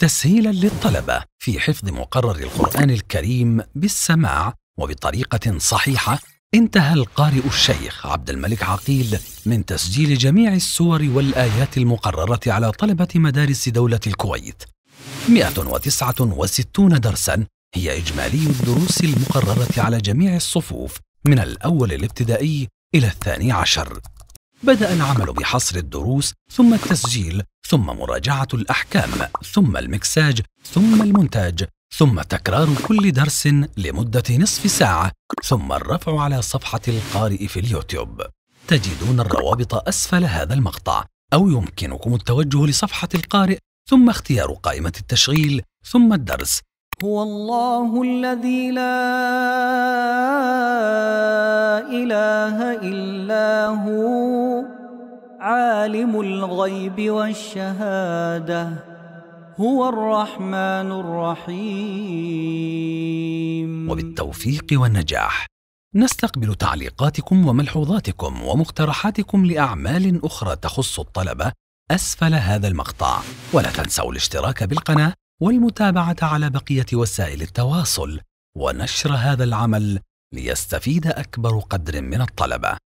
تسهيلا للطلبة في حفظ مقرر القرآن الكريم بالسماع وبطريقة صحيحة انتهى القارئ الشيخ عبد الملك عقيل من تسجيل جميع السور والآيات المقررة على طلبة مدارس دولة الكويت 169 درسا هي إجمالي الدروس المقررة على جميع الصفوف من الأول الابتدائي إلى الثاني عشر بدأ العمل بحصر الدروس ثم التسجيل ثم مراجعة الأحكام ثم المكساج ثم المونتاج ثم تكرار كل درس لمدة نصف ساعة ثم الرفع على صفحة القارئ في اليوتيوب تجدون الروابط أسفل هذا المقطع أو يمكنكم التوجه لصفحة القارئ ثم اختيار قائمة التشغيل ثم الدرس هو الله الذي لا إله إلا هو عالم الغيب والشهادة هو الرحمن الرحيم وبالتوفيق والنجاح نستقبل تعليقاتكم وملحوظاتكم ومقترحاتكم لأعمال أخرى تخص الطلبة أسفل هذا المقطع ولا تنسوا الاشتراك بالقناة والمتابعة على بقية وسائل التواصل ونشر هذا العمل ليستفيد أكبر قدر من الطلبة